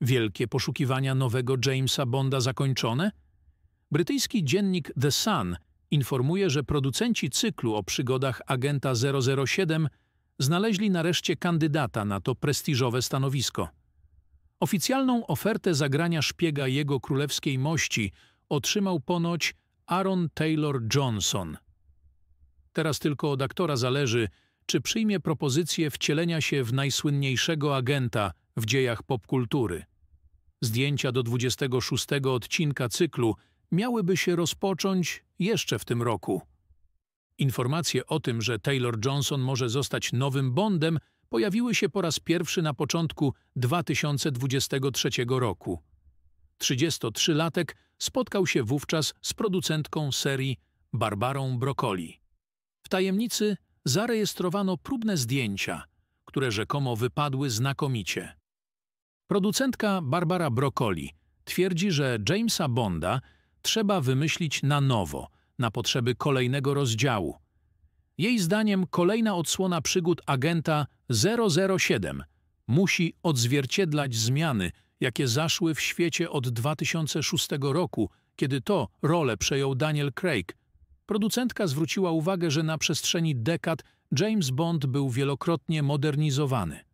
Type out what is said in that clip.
Wielkie poszukiwania nowego Jamesa Bonda zakończone? Brytyjski dziennik The Sun informuje, że producenci cyklu o przygodach agenta 007 znaleźli nareszcie kandydata na to prestiżowe stanowisko. Oficjalną ofertę zagrania szpiega jego królewskiej mości otrzymał ponoć Aaron Taylor Johnson. Teraz tylko od aktora zależy, czy przyjmie propozycję wcielenia się w najsłynniejszego agenta w dziejach popkultury. Zdjęcia do 26 odcinka cyklu miałyby się rozpocząć jeszcze w tym roku. Informacje o tym, że Taylor Johnson może zostać nowym Bondem, pojawiły się po raz pierwszy na początku 2023 roku. 33-latek spotkał się wówczas z producentką serii Barbarą Broccoli. W tajemnicy zarejestrowano próbne zdjęcia, które rzekomo wypadły znakomicie. Producentka Barbara Broccoli twierdzi, że Jamesa Bonda trzeba wymyślić na nowo, na potrzeby kolejnego rozdziału. Jej zdaniem kolejna odsłona przygód agenta 007 musi odzwierciedlać zmiany, jakie zaszły w świecie od 2006 roku, kiedy to rolę przejął Daniel Craig. Producentka zwróciła uwagę, że na przestrzeni dekad James Bond był wielokrotnie modernizowany.